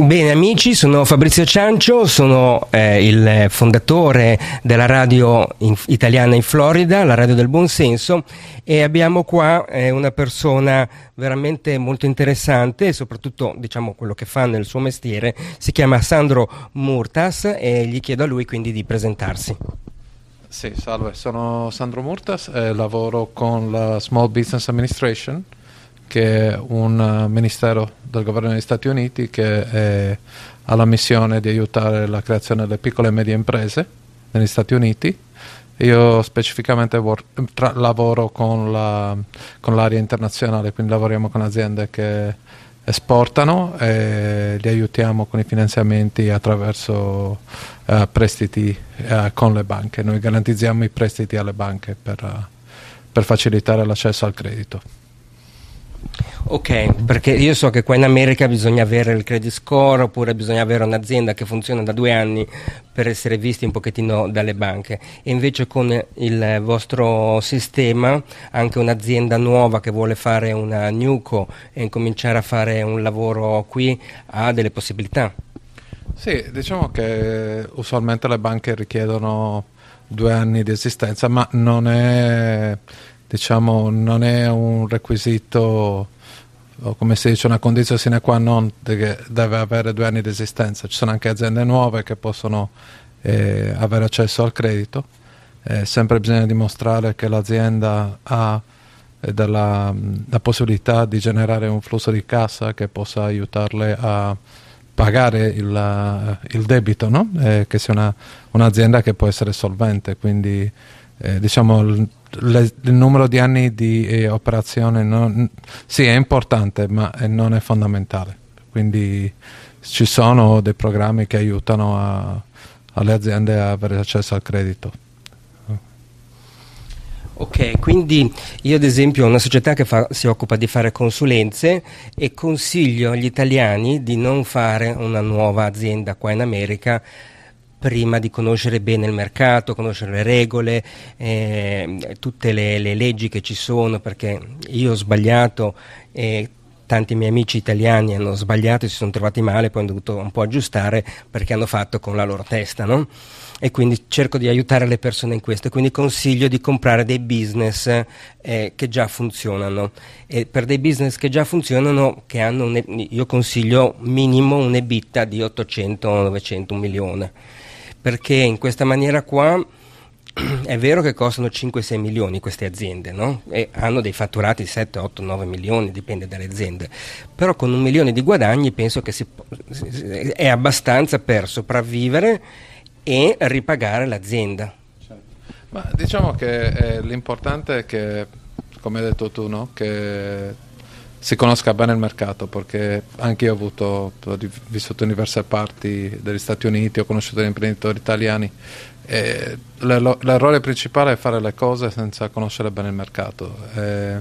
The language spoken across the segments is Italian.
Bene amici, sono Fabrizio Ciancio, sono eh, il fondatore della radio in, italiana in Florida, la radio del buonsenso e abbiamo qua eh, una persona veramente molto interessante soprattutto diciamo quello che fa nel suo mestiere, si chiama Sandro Murtas e gli chiedo a lui quindi di presentarsi. Sì, salve, sono Sandro Murtas, eh, lavoro con la Small Business Administration che è un eh, ministero del governo degli Stati Uniti che ha la missione di aiutare la creazione delle piccole e medie imprese negli Stati Uniti. Io specificamente lavoro con, la, con l'area internazionale, quindi lavoriamo con aziende che esportano e li aiutiamo con i finanziamenti attraverso uh, prestiti uh, con le banche. Noi garantizziamo i prestiti alle banche per, uh, per facilitare l'accesso al credito. Ok, perché io so che qua in America bisogna avere il credit score oppure bisogna avere un'azienda che funziona da due anni per essere visti un pochettino dalle banche e invece con il vostro sistema anche un'azienda nuova che vuole fare una NUCO e incominciare a fare un lavoro qui ha delle possibilità. Sì, diciamo che usualmente le banche richiedono due anni di esistenza, ma non è diciamo, non è un requisito o come si dice una condizione sine qua non che deve avere due anni di esistenza. Ci sono anche aziende nuove che possono eh, avere accesso al credito. Eh, sempre bisogna dimostrare che l'azienda ha eh, della, la possibilità di generare un flusso di cassa che possa aiutarle a pagare il, eh, il debito, no? Eh, che sia una, un'azienda che può essere solvente. Quindi eh, diciamo, le, il numero di anni di eh, operazione non, sì è importante ma eh, non è fondamentale quindi ci sono dei programmi che aiutano a, alle aziende ad avere accesso al credito Ok, quindi io ad esempio ho una società che fa, si occupa di fare consulenze e consiglio agli italiani di non fare una nuova azienda qua in America prima di conoscere bene il mercato, conoscere le regole, eh, tutte le, le, leggi che ci sono, perché io ho sbagliato e tanti miei amici italiani hanno sbagliato e si sono trovati male, poi hanno dovuto un po' aggiustare perché hanno fatto con la loro testa, no? E quindi cerco di aiutare le persone in questo, quindi consiglio di comprare dei business eh, che già funzionano. E per dei business che già funzionano, che hanno un, io consiglio minimo un di 800, 900, 1 milione perché in questa maniera qua è vero che costano 5-6 milioni queste aziende no? e hanno dei fatturati 7, 8, 9 milioni, dipende dalle aziende, però con un milione di guadagni penso che si, è abbastanza per sopravvivere e ripagare l'azienda. Ma diciamo che eh, l'importante è che, come hai detto tu, no? che si conosca bene il mercato perché anche io ho avuto, ho vissuto in diverse parti degli Stati Uniti, ho conosciuto gli imprenditori italiani e l'errore principale è fare le cose senza conoscere bene il mercato. E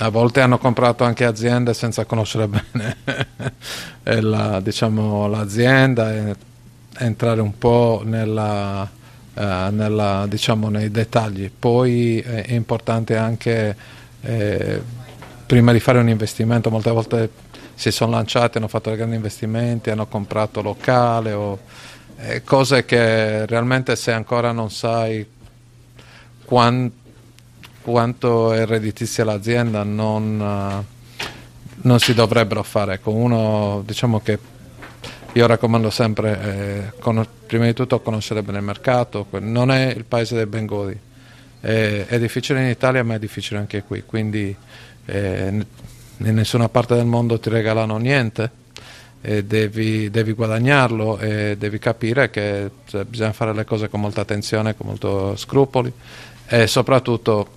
a volte hanno comprato anche aziende senza conoscere bene la, diciamo, l'azienda e entrare un po' nella, eh, nella, diciamo, nei dettagli. Poi è importante anche... Eh, prima di fare un investimento molte volte si sono lanciati, hanno fatto dei grandi investimenti, hanno comprato locale o eh, cose che realmente se ancora non sai quant, quanto è redditizia l'azienda non, eh, non, si dovrebbero fare. Con ecco, uno diciamo che io raccomando sempre eh, con, prima di tutto conoscere bene il mercato, non è il paese dei Bengodi. È, è difficile in Italia ma è difficile anche qui, quindi eh, in nessuna parte del mondo ti regalano niente e devi, devi guadagnarlo e devi capire che cioè, bisogna fare le cose con molta attenzione, con molto scrupoli e soprattutto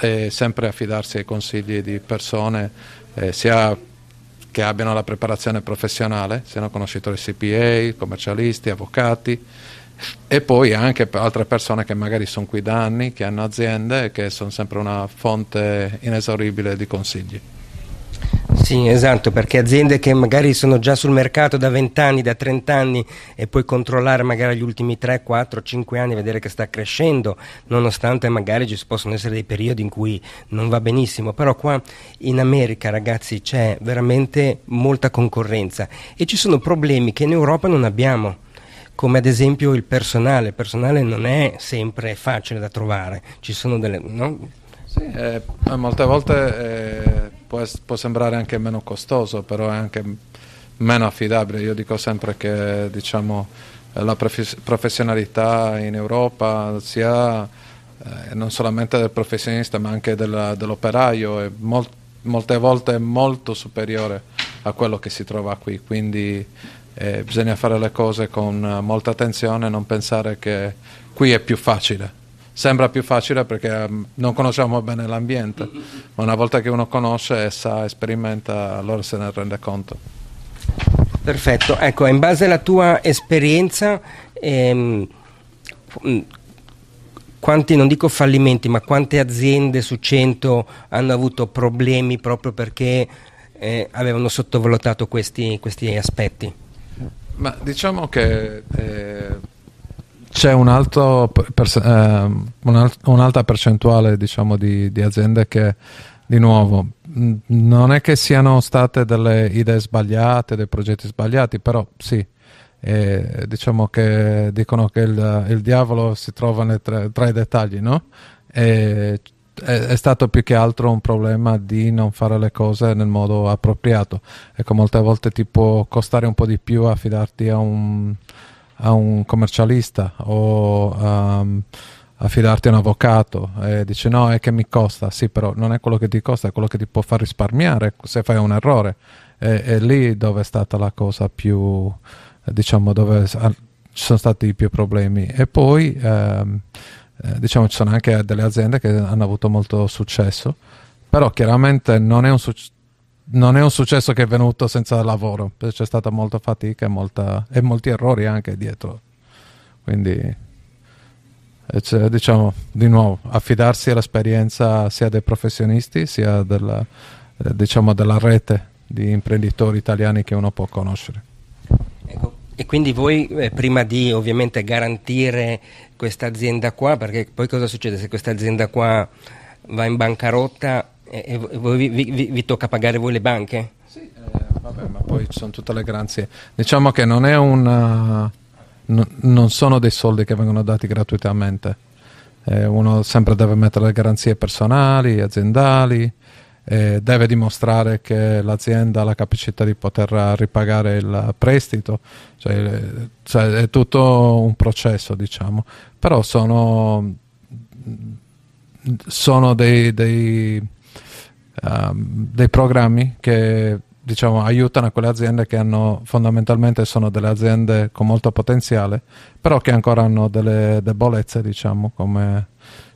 eh, sempre affidarsi ai consigli di persone eh, sia che abbiano la preparazione professionale, siano conoscitori CPA, commercialisti, avvocati e poi anche per altre persone che magari sono qui da anni, che hanno aziende e che sono sempre una fonte inesauribile di consigli. Sì, esatto, perché aziende che magari sono già sul mercato da 20 anni, da 30 anni e puoi controllare magari gli ultimi 3, 4, 5 anni e vedere che sta crescendo, nonostante magari ci possono essere dei periodi in cui non va benissimo, però qua in America ragazzi c'è veramente molta concorrenza e ci sono problemi che in Europa non abbiamo come ad esempio il personale. Il personale non è sempre facile da trovare, ci sono delle... No? Sì, eh, eh molte volte eh, può, può, sembrare anche meno costoso, però è anche meno affidabile. Io dico sempre che diciamo, la professionalità in Europa sia eh, non solamente del professionista ma anche della, dell'operaio è mol- molte volte molto superiore a quello che si trova qui. Quindi eh, bisogna fare le cose con eh, molta attenzione, e non pensare che qui è più facile. Sembra più facile perché mm, non conosciamo bene l'ambiente, ma una volta che uno conosce e sa, sperimenta, allora se ne rende conto. Perfetto, ecco, in base alla tua esperienza, ehm, mm, quanti, non dico fallimenti, ma quante aziende su 100 hanno avuto problemi proprio perché eh, avevano sottovalutato questi, questi aspetti? Ma diciamo che eh, c'è un perce- eh, un'alta percentuale diciamo, di, di, aziende che, di nuovo, non è che siano state delle idee sbagliate, dei progetti sbagliati, però sì, eh, diciamo che dicono che il, il diavolo si trova tra, tra i dettagli, no? E è, stato più che altro un problema di non fare le cose nel modo appropriato. Ecco, molte volte ti può costare un po' di più affidarti a un, a un commercialista o um, affidarti a un avvocato e dici no, è che mi costa. Sì, però non è quello che ti costa, è quello che ti può far risparmiare se fai un errore. E, è lì dove è stata la cosa più, diciamo, dove ci sono stati i più problemi. E poi... Um, eh, diciamo ci sono anche delle aziende che hanno avuto molto successo, però chiaramente non è un, suc- non è un successo che è venuto senza lavoro, c'è stata molta fatica e, molta, e molti errori anche dietro. Quindi cioè, diciamo di nuovo affidarsi all'esperienza sia dei professionisti sia della, eh, diciamo, della rete di imprenditori italiani che uno può conoscere. Ecco e quindi voi eh, prima di ovviamente garantire questa azienda qua, perché poi cosa succede se questa azienda qua va in bancarotta e, e voi, vi, vi, vi, tocca pagare voi le banche? Sì, eh, vabbè, ma poi ci sono tutte le garanzie. Diciamo che non è una... Eh, no, non sono dei soldi che vengono dati gratuitamente. Eh, uno sempre deve mettere le garanzie personali, aziendali, eh, deve dimostrare che l'azienda ha la capacità di poter ripagare il prestito, cioè, cioè è tutto un processo diciamo, però sono, sono dei, dei, um, dei programmi che diciamo, aiutano quelle aziende che hanno fondamentalmente sono delle aziende con molto potenziale, però che ancora hanno delle debolezze, diciamo, come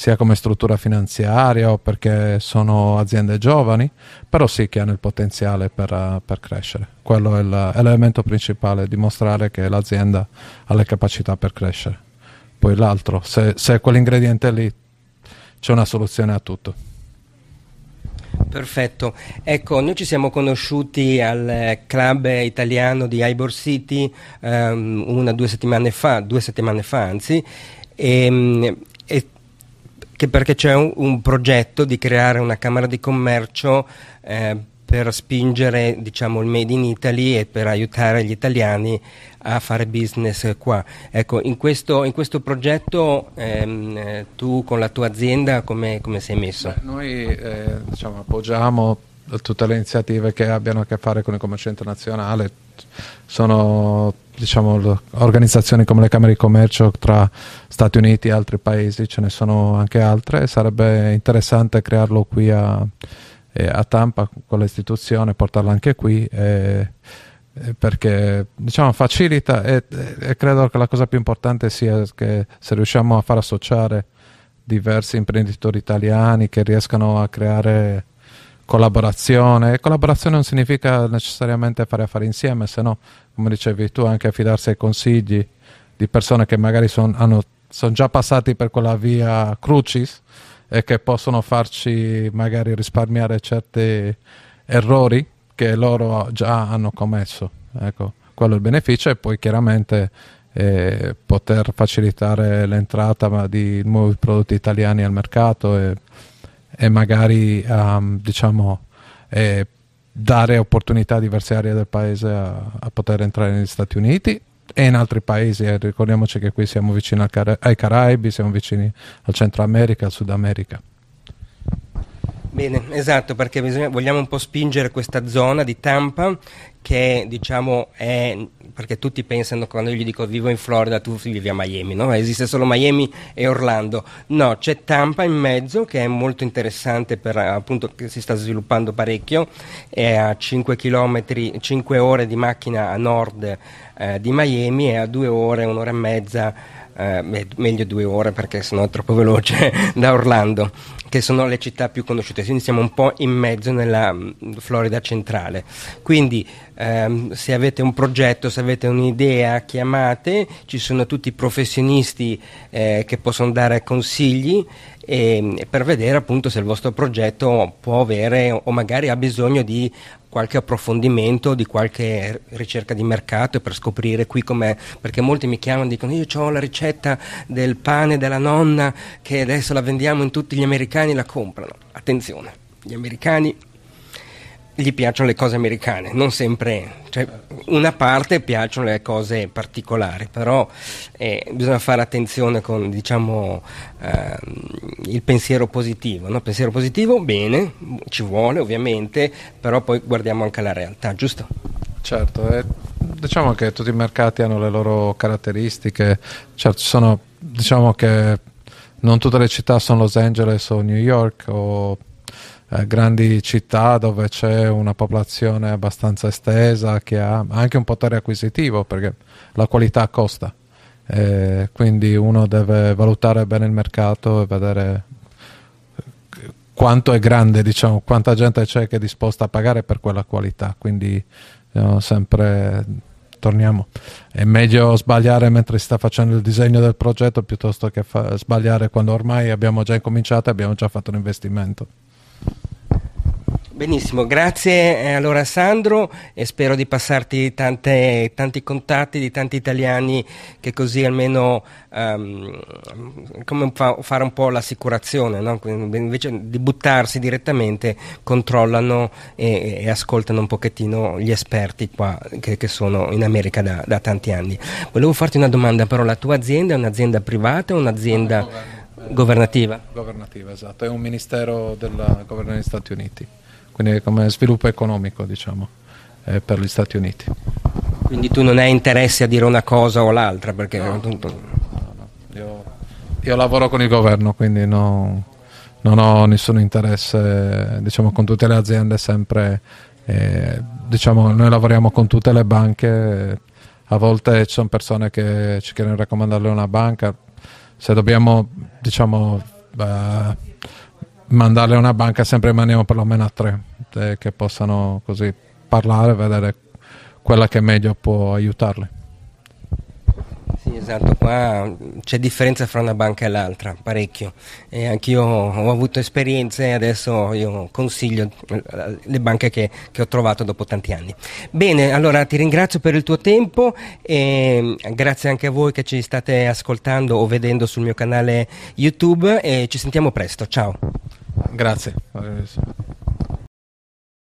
sia come struttura finanziaria o perché sono aziende giovani, però sì che hanno il potenziale per, eh, per crescere. Quello è, l'elemento principale, dimostrare che l'azienda ha le capacità per crescere. Poi l'altro, se, se quell'ingrediente lì c'è una soluzione a tutto. Perfetto, ecco noi ci siamo conosciuti al eh, club italiano di Ibor City um, una due settimane fa, due settimane fa anzi, e, ehm, che perché c'è un, un, progetto di creare una Camera di Commercio eh, per spingere diciamo, il Made in Italy e per aiutare gli italiani a fare business qua. Ecco, in questo, in questo progetto ehm, tu con la tua azienda come, come sei messo? Beh, noi eh, diciamo, appoggiamo tutte le iniziative che abbiano a che fare con il commercio internazionale, sono diciamo, organizzazioni come le Camere di Commercio tra Stati Uniti e altri paesi, ce ne sono anche altre, sarebbe interessante crearlo qui a, eh, a Tampa con l'istituzione, portarlo anche qui. Eh, eh, perché diciamo, facilita e, e, credo che la cosa più importante sia che se riusciamo a far associare diversi imprenditori italiani che riescano a creare collaborazione. E Collaborazione non significa necessariamente fare affari insieme, se no, come dicevi tu, anche affidarsi ai consigli di persone che magari sono son già passati per quella via crucis e che possono farci magari risparmiare certi errori che loro già hanno commesso. Ecco, quello è il beneficio e poi chiaramente eh, poter facilitare l'entrata di nuovi prodotti italiani al mercato. E, e magari um, diciamo eh, dare opportunità a diverse aree del paese a, a, poter entrare negli Stati Uniti e in altri paesi, eh, ricordiamoci che qui siamo vicini Car- ai Caraibi, siamo vicini al Centro America, al Sud America. Bene, esatto, perché bisogna, vogliamo un po' spingere questa zona di Tampa che diciamo è perché tutti pensano quando io gli dico vivo in Florida tu vivi a Miami no? esiste solo Miami e Orlando no c'è Tampa in mezzo che è molto interessante per appunto che si sta sviluppando parecchio è a 5 km 5 ore di macchina a nord eh, di Miami e a 2 ore un'ora e mezza eh, meglio due ore perché sennò è troppo veloce, da Orlando, che sono le città più conosciute. Quindi siamo un po' in mezzo nella mm, Florida centrale. Quindi ehm, se avete un progetto, se avete un'idea, chiamate, ci sono tutti i professionisti eh, che possono dare consigli e, ehm, per vedere appunto se il vostro progetto può avere o magari ha bisogno di qualche approfondimento di qualche ricerca di mercato e per scoprire qui com'è, perché molti mi chiamano e dicono io ho la ricetta del pane della nonna che adesso la vendiamo in tutti gli americani e la comprano. Attenzione, gli americani gli piacciono le cose americane, non sempre, cioè, una parte piacciono le cose particolari, però eh, bisogna fare attenzione con diciamo, eh, il pensiero positivo, no? pensiero positivo bene, ci vuole ovviamente, però poi guardiamo anche la realtà, giusto? Certo, eh, diciamo che tutti i mercati hanno le loro caratteristiche, certo, sono, diciamo che non tutte le città sono Los Angeles o New York o eh, grandi città dove c'è una popolazione abbastanza estesa che ha anche un potere acquisitivo perché la qualità costa. Eh, quindi uno deve valutare bene il mercato e vedere eh, quanto è grande, diciamo, quanta gente c'è che è disposta a pagare per quella qualità. Quindi no, eh, sempre torniamo. È meglio sbagliare mentre si sta facendo il disegno del progetto piuttosto che fa- sbagliare quando ormai abbiamo già incominciato e abbiamo già fatto un investimento. Benissimo, grazie eh, allora Sandro e spero di passarti tante, tanti contatti di tanti italiani che così almeno um, come fa, fare un po' l'assicurazione, no? invece di buttarsi direttamente controllano e, e, ascoltano un pochettino gli esperti qua che, che sono in America da, da, tanti anni. Volevo farti una domanda però, la tua azienda è un'azienda privata o un'azienda governativa? Governativa, esatto, è un ministero del governo degli Stati Uniti quindi come sviluppo economico diciamo, eh, per gli Stati Uniti. Quindi tu non hai interesse a dire una cosa o l'altra? Perché no, appunto... no, no. Io, io, lavoro con il governo, quindi non ho nessun interesse, diciamo con tutte le aziende sempre, eh, diciamo noi lavoriamo con tutte le banche, a volte ci sono persone che ci chiedono di raccomandarle una banca, se dobbiamo diciamo... Eh, mandarle a una banca sempre rimaniamo perlomeno a tre eh, che possano così parlare, vedere quella che meglio può aiutarle Sì, esatto, qua c'è differenza fra una banca e l'altra, parecchio. E anch'io ho avuto esperienze e adesso io consiglio eh, le banche che, che, ho trovato dopo tanti anni. Bene, allora ti ringrazio per il tuo tempo e grazie anche a voi che ci state ascoltando o vedendo sul mio canale YouTube e ci sentiamo presto. Ciao. Grazie.